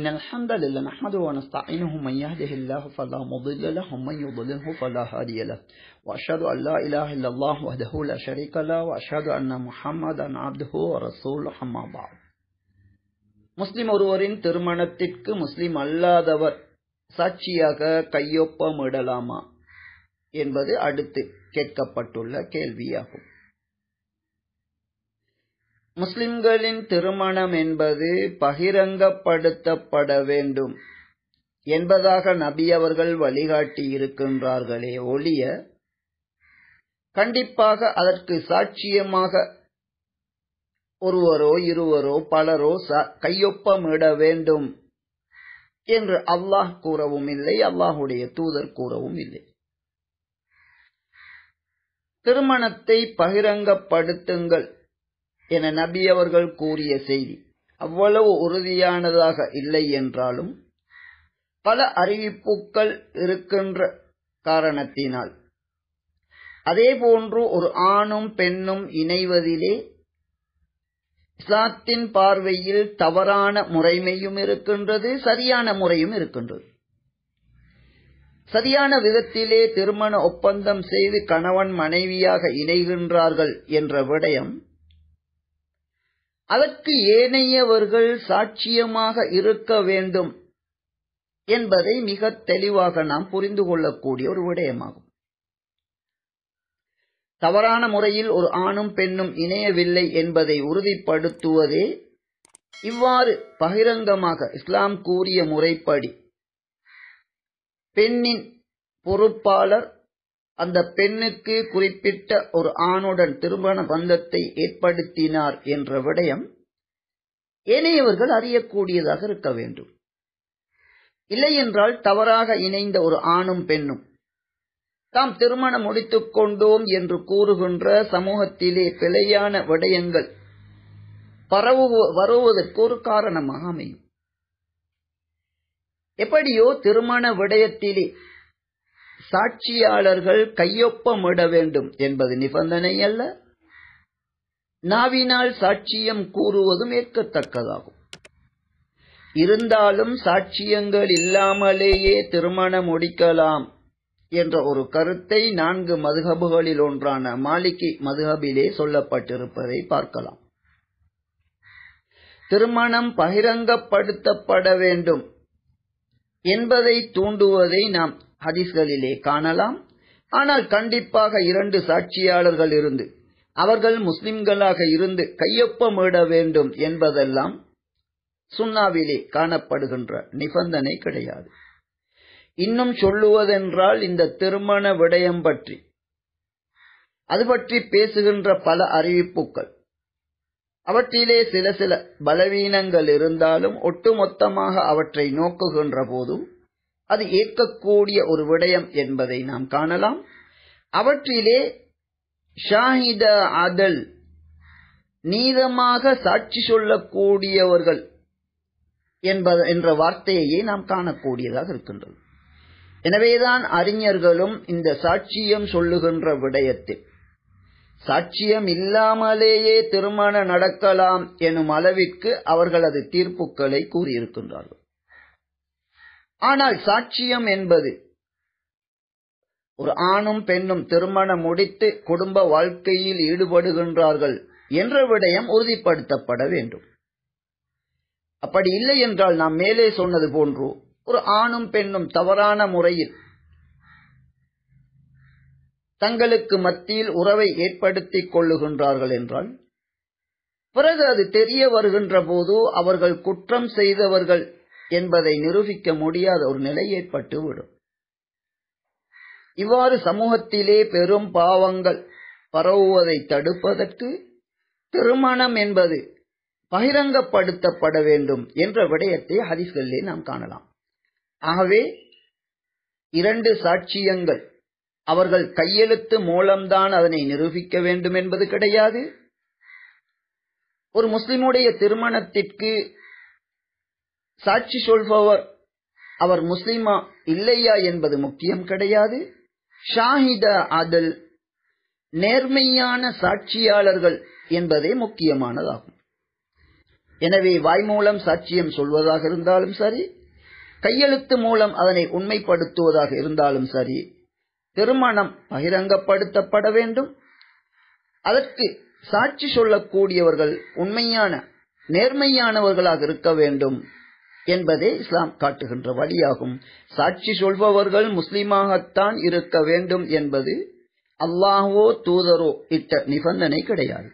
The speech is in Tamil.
إن الحمد لله نحمده ونستعينه من يهده الله فلا مضل له ومن يضلله فلا هادي له وأشهد أن لا إله إلا الله وحده لا شريك له وأشهد أن محمدا عبده ورسوله أما بعد முஸ்லிம் ஒருவரின் திருமணத்திற்கு முஸ்லிம் அல்லாதவர் சாட்சியாக கையொப்பமிடலாமா என்பது அடுத்து கேட்கப்பட்டுள்ள கேள்வியாகும் முஸ்லிம்களின் திருமணம் என்பது பகிரங்கப்படுத்தப்பட வேண்டும் என்பதாக நபி அவர்கள் வழிகாட்டி இருக்கின்றார்களே ஒழிய கண்டிப்பாக அதற்கு சாட்சியமாக ஒருவரோ இருவரோ பலரோ கையொப்பமிட வேண்டும் என்று அல்லாஹ் கூறவும் இல்லை அல்லாஹுடைய தூதர் கூறவும் இல்லை திருமணத்தை பகிரங்கப்படுத்துங்கள் என நபி அவர்கள் கூறிய செய்தி அவ்வளவு உறுதியானதாக இல்லை என்றாலும் பல அறிவிப்புகள் இருக்கின்ற காரணத்தினால் அதேபோன்று ஒரு ஆணும் பெண்ணும் இணைவதிலே இஸ்லாத்தின் பார்வையில் தவறான முறைமையும் இருக்கின்றது சரியான முறையும் இருக்கின்றது சரியான விதத்திலே திருமண ஒப்பந்தம் செய்து கணவன் மனைவியாக இணைகின்றார்கள் என்ற விடயம் அதற்கு ஏனையவர்கள் சாட்சியமாக இருக்க வேண்டும் என்பதை மிக தெளிவாக நாம் புரிந்து கொள்ளக்கூடிய ஒரு விடயமாகும் தவறான முறையில் ஒரு ஆணும் பெண்ணும் இணையவில்லை என்பதை உறுதிப்படுத்துவதே இவ்வாறு பகிரங்கமாக இஸ்லாம் கூறிய முறைப்படி பெண்ணின் பொறுப்பாளர் அந்த பெண்ணுக்கு குறிப்பிட்ட ஒரு ஆணுடன் திருமண பந்தத்தை ஏற்படுத்தினார் என்ற விடயம் ஏனையவர்கள் அறியக்கூடியதாக இருக்க வேண்டும் இல்லையென்றால் தவறாக இணைந்த ஒரு ஆணும் பெண்ணும் தாம் திருமணம் முடித்துக் கொண்டோம் என்று கூறுகின்ற சமூகத்திலே பிழையான விடயங்கள் பரவு வருவதற்கு ஒரு காரணமாக அமையும் எப்படியோ திருமண விடயத்திலே சாட்சியாளர்கள் கையொப்பமிட வேண்டும் என்பது நிபந்தனை அல்ல நாவினால் சாட்சியம் கூறுவதும் ஏற்கத்தக்கதாகும் இருந்தாலும் சாட்சியங்கள் இல்லாமலேயே திருமணம் முடிக்கலாம் என்ற ஒரு கருத்தை நான்கு மதுகபுகளில் ஒன்றான மாளிகை மதுகபிலே சொல்லப்பட்டிருப்பதை பார்க்கலாம் திருமணம் பகிரங்கப்படுத்தப்பட வேண்டும் என்பதை தூண்டுவதை நாம் ஹதீஸ்களிலே காணலாம் ஆனால் கண்டிப்பாக இரண்டு சாட்சியாளர்கள் இருந்து அவர்கள் முஸ்லிம்களாக இருந்து கையொப்பமிட வேண்டும் என்பதெல்லாம் சுண்ணாவிலே காணப்படுகின்ற நிபந்தனை கிடையாது இன்னும் சொல்லுவதென்றால் இந்த திருமண விடயம் பற்றி அது பற்றி பேசுகின்ற பல அறிவிப்புகள் அவற்றிலே சில சில பலவீனங்கள் இருந்தாலும் ஒட்டுமொத்தமாக அவற்றை நோக்குகின்ற போதும் அது ஏற்கக்கூடிய ஒரு விடயம் என்பதை நாம் காணலாம் அவற்றிலே ஷாஹித அதல் நீதமாக சாட்சி சொல்லக்கூடியவர்கள் என்பது என்ற வார்த்தையே நாம் காணக்கூடியதாக இருக்கின்றது எனவேதான் அறிஞர்களும் இந்த சாட்சியம் சொல்லுகின்ற விடயத்தில் சாட்சியம் இல்லாமலேயே திருமணம் நடக்கலாம் எனும் அளவிற்கு அவர்களது தீர்ப்புக்களை கூறியிருக்கின்றார்கள் ஆனால் சாட்சியம் என்பது ஒரு ஆணும் பெண்ணும் திருமணம் முடித்து குடும்ப வாழ்க்கையில் ஈடுபடுகின்றார்கள் என்ற விடயம் உறுதிப்படுத்தப்பட வேண்டும் அப்படி இல்லை என்றால் நாம் மேலே சொன்னது போன்று ஒரு ஆணும் பெண்ணும் தவறான முறையில் தங்களுக்கு மத்தியில் உறவை ஏற்படுத்திக் கொள்ளுகின்றார்கள் என்றால் பிறகு அது தெரிய வருகின்ற போது அவர்கள் குற்றம் செய்தவர்கள் என்பதை நிரூபிக்க முடியாத ஒரு நிலை ஏற்பட்டுவிடும் இவ்வாறு சமூகத்திலே பெரும் பாவங்கள் பரவுவதை தடுப்பதற்கு திருமணம் என்பது பகிரங்கப்படுத்தப்பட வேண்டும் என்ற விடயத்தை ஹதிஸ்களிலே நாம் காணலாம் ஆகவே இரண்டு சாட்சியங்கள் அவர்கள் கையெழுத்து மூலம்தான் அதனை நிரூபிக்க வேண்டும் என்பது கிடையாது ஒரு முஸ்லிமுடைய திருமணத்திற்கு சாட்சி சொல்பவர் அவர் முஸ்லிமா இல்லையா என்பது முக்கியம் கிடையாது ஷாஹித அதல் நேர்மையான சாட்சியாளர்கள் என்பதே முக்கியமானதாகும் எனவே வாய் மூலம் சாட்சியம் சொல்வதாக இருந்தாலும் சரி கையெழுத்து மூலம் அதனை உண்மைப்படுத்துவதாக இருந்தாலும் சரி திருமணம் பகிரங்கப்படுத்தப்பட வேண்டும் அதற்கு சாட்சி சொல்லக்கூடியவர்கள் உண்மையான நேர்மையானவர்களாக இருக்க வேண்டும் என்பதே இஸ்லாம் காட்டுகின்ற வழியாகும் சாட்சி சொல்பவர்கள் முஸ்லிமாகத்தான் இருக்க வேண்டும் என்பது அல்லாஹோ தூதரோ இட்ட நிபந்தனை கிடையாது